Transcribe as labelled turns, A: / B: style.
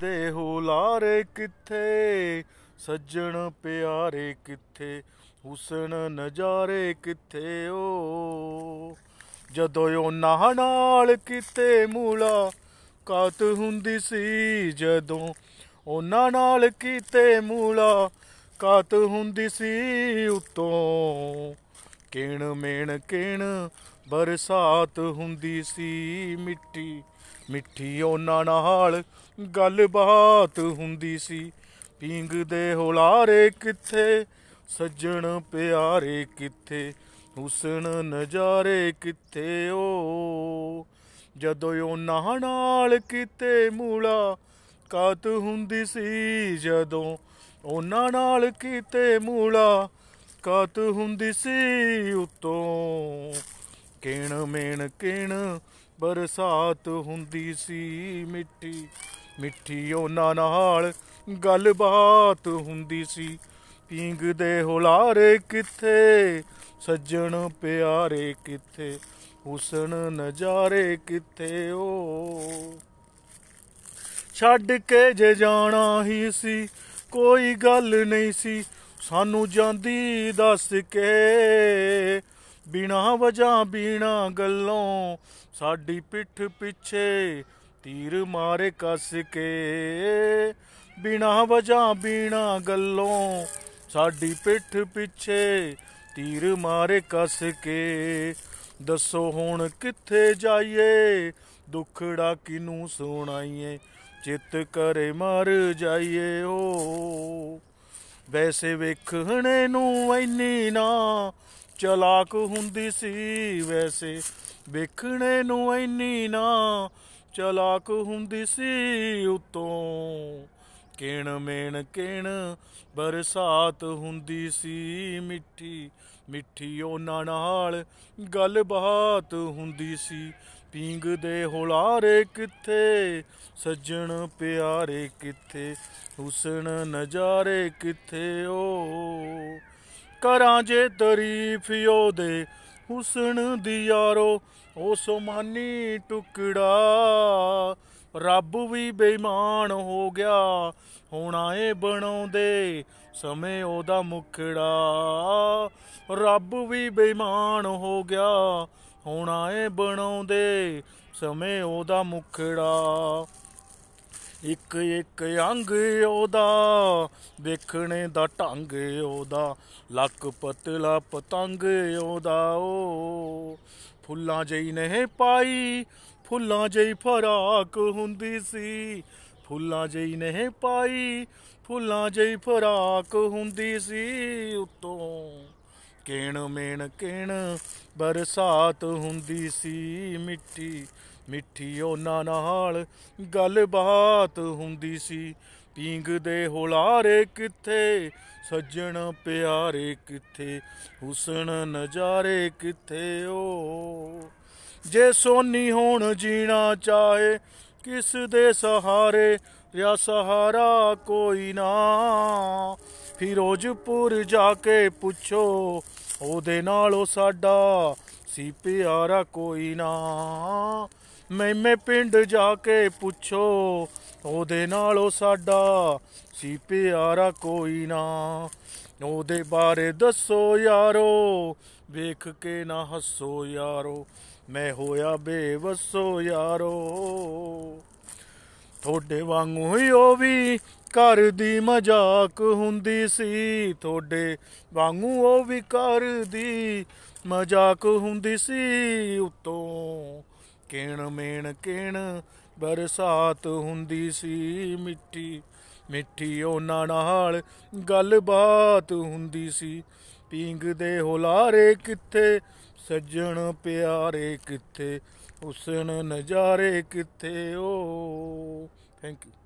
A: ਦੇ ਹੁਲਾਰੇ ਕਿੱਥੇ ਸੱਜਣ ਪਿਆਰੇ ਕਿੱਥੇ ਹੁਸਨ ਨਜ਼ਾਰੇ ਕਿੱਥੇ ਓ ਜਦੋਂ ਉਹ ਨਾਲ ਕਿਤੇ ਕਤ ਹੁੰਦੀ ਸੀ ਜਦੋਂ ਉਹਨਾਂ ਨਾਲ ਕਿਤੇ ਕਤ ਹੁੰਦੀ ਸੀ ਉਤੋਂ ਕਿਣ ਮੇਣ ਕਿਣ ਬਰਸਾਤ ਹੁੰਦੀ ਸੀ ਮਿੱਟੀ ਮਿੱਠੀ ਉਹਨਾਂ ਨਾਲ ਗੱਲਬਾਤ ਹੁੰਦੀ ਸੀ ਪਿੰਗ ਦੇ ਹੁਲਾਰੇ ਕਿੱਥੇ ਸੱਜਣ ਪਿਆਰੇ ਕਿੱਥੇ ਹੁਸਨ ਨਜ਼ਾਰੇ ਕਿੱਥੇ ਓ ਜਦੋਂ ਉਹਨਾਂ ਨਾਲ ਕਿਤੇ ਮੂਲਾ ਕਾਤ ਹੁੰਦੀ ਸੀ ਜਦੋਂ ਉਹਨਾਂ ਨਾਲ ਕਿਤੇ ਮੂਲਾ ਕਾਤ ਹੁੰਦੀ ਸੀ ਉਤੋਂ ਕਿਣ ਮੇਣ ਕਿਣ ਬਰਸਾਤ ਹੁੰਦੀ ਸੀ ਮਿੱਟੀ ਮਿੱਠੀ ਉਹਨਾਂ ਨਾਲ ਗੱਲਬਾਤ ਹੁੰਦੀ ਸੀ ਪੀਂਗ ਦੇ ਹੁਲਾਰੇ ਕਿੱਥੇ ਸੱਜਣ ਪਿਆਰੇ ਕਿੱਥੇ ਹੁਸਨ ਨਜ਼ਾਰੇ ਕਿੱਥੇ ਓ ਛੱਡ ਕੇ ਜੇ ਜਾਣਾ ਹੀ ਸੀ ਕੋਈ ਗੱਲ ਨਹੀਂ ਸੀ ਸਾਨੂੰ ਜਾਂਦੀ ਦੱਸ ਕੇ ਬਿਨਾ ਵਜਾ ਬਿਨਾ ਗੱਲੋਂ ਸਾਡੀ ਪਿੱਠ ਪਿੱਛੇ ਤੀਰ ਮਾਰੇ ਕਸ ਕੇ ਬਿਨਾ ਵਜਾ ਬਿਨਾ ਗੱਲੋਂ ਸਾਡੀ ਪਿੱਠ ਪਿੱਛੇ ਤੀਰ ਮਾਰੇ ਕਸ ਕੇ ਦੱਸੋ ਹੁਣ ਕਿੱਥੇ ਜਾਈਏ ਦੁਖੜਾ ਕਿਨੂੰ ਸੁਣਾਈਏ ਚਿੱਤ ਕਰੇ ਮਰ ਜਾਈਏ ਓ ਵੈਸੇ ਵੇਖਣੇ ਨੂੰ ਐਨੀ ਨਾ ਚਲਾਕ ਹੁੰਦੀ ਸੀ ਵੈਸੇ ਵੇਖਣੇ ਨੂੰ ਐਨੀ ਨਾ ਚਲਾਕ ਹੁੰਦੀ ਸੀ ਉਤੋਂ ਕਿਣ ਮੇਣ ਕਿਣ ਬਰਸਾਤ ਹੁੰਦੀ ਸੀ ਮਿੱਠੀ ਮਿੱਠੀ ਉਹਨਾਂ ਨਾਲ ਗੱਲਬਾਤ ਹੁੰਦੀ ਸੀ ਪੀਂਗ ਦੇ ਹੁਲਾਰੇ ਕਿੱਥੇ ਸੱਜਣ ਪਿਆਰੇ ਕਿੱਥੇ ਹੁਸਨ ਨਜ਼ਾਰੇ ਕਿੱਥੇ ਓ ਕਰਾਂ ਜੇ ਤਾਰੀਫਿਓ ਦੇ ਹੁਸਨ ਦੀ ਯਾਰੋ ਸੁਮਾਨੀ ਟੁਕੜਾ ਰੱਬ ਵੀ ਬੇਈਮਾਨ ਹੋ ਗਿਆ ਹੋਣਾ ਏ ਬਣਾਉਂਦੇ ਸਮੇ ਉਹਦਾ ਮੁਖੜਾ ਰੱਬ ਵੀ ਬੇਈਮਾਨ ਹੋ ਗਿਆ ਹੋਣਾ ਏ ਬਣਾਉਂਦੇ ਸਮੇ ਉਹਦਾ ਮੁਖੜਾ ਇੱਕ ਇੱਕ ਅੰਗ ਉਹਦਾ ਵੇਖਣ ਦਾ ਢੰਗ ਉਹਦਾ ਲੱਕ ਪਤਲਾ ਪਤੰਗ ਉਹਦਾ ਓ ਫੁੱਲਾਂ ਜਈ ਨਹੀਂ ਪਾਈ ਫੁੱਲਾਂ ਜਈ ਫਰਾਕ ਹੁੰਦੀ ਸੀ ਫੁੱਲਾਂ ਜਈ ਨਹੀਂ ਪਾਈ ਫੁੱਲਾਂ ਜਈ ਫਰਾਕ ਹੁੰਦੀ ਸੀ ਉਤੋਂ ਕੇਣ ਮੇਣ ਕੇਣ ਬਰਸਾਤ ਹੁੰਦੀ ਸੀ ਮਿੱਠੀ ਮਿੱਠੀ ਉਹਨਾਂ ਨਾਲ ਗੱਲਬਾਤ ਹੁੰਦੀ ਸੀ ਪੀਂਗ ਦੇ ਹੁਲਾਰੇ ਕਿੱਥੇ ਸੱਜਣ ਪਿਆਰੇ ਕਿੱਥੇ ਹੁਸਨ ਨਜ਼ਾਰੇ ਕਿੱਥੇ ਓ ਜੇ ਸੋਨੀ ਹੋਣ ਜੀਣਾ ਚਾਹੇ ਕਿਸ ਦੇ ਸਹਾਰੇ ਰਿਆ ਸਹਾਰਾ ਕੋਈ ਨਾ ਫਿਰੋਜ਼ਪੁਰ ਜਾ ਕੇ ਪੁੱਛੋ ਉਹਦੇ ਨਾਲੋਂ ਸਾਡਾ ਸੀ ਪਿਆਰਾ ਕੋਈ ਨਾ ਮੈਮੇ ਪਿੰਡ ਜਾ ਕੇ ਪੁੱਛੋ ਉਹਦੇ ਨਾਲੋਂ ਸਾਡਾ ਸੀ ਪਿਆਰਾ ਕੋਈ ਨਾ ਉਹਦੇ ਬਾਰੇ ਦੱਸੋ ਯਾਰੋ ਵੇਖ ਕੇ ਨਾ ਹੱਸੋ ਯਾਰੋ ਮੈਂ ਹੋਇਆ ਬੇਵਸੋ ਯਾਰੋ ਤੁਹਾਡੇ ਵਾਂਗੂ ਹੀ ਉਹ ਵੀ ਘਰ ਦੀ ਮਜ਼ਾਕ ਹੁੰਦੀ ਸੀ ਤੁਹਾਡੇ ਵਾਂਗੂ ਉਹ ਵੀ ਘਰ ਦੀ ਮਜ਼ਾਕ ਹੁੰਦੀ ਸੀ ਉਤੋਂ ਕਿਣ ਮੇਣ ਕਿਣ ਬਰਸਾਤ ਹੁੰਦੀ ਸੀ ਮਿੱਟੀ ਮਿੱਠੀ ਉਹਨਾਂ ਨਾਲ ਗੱਲਬਾਤ ਹੁੰਦੀ ਸੀ ਪੀਂਗ ਦੇ ਹੁਲਾਰੇ ਕਿੱਥੇ ਸੱਜਣ ਪਿਆਰੇ ਕਿੱਥੇ ਉਸਨ ਨਜ਼ਾਰੇ ਕਿੱਥੇ ਓ Thank you.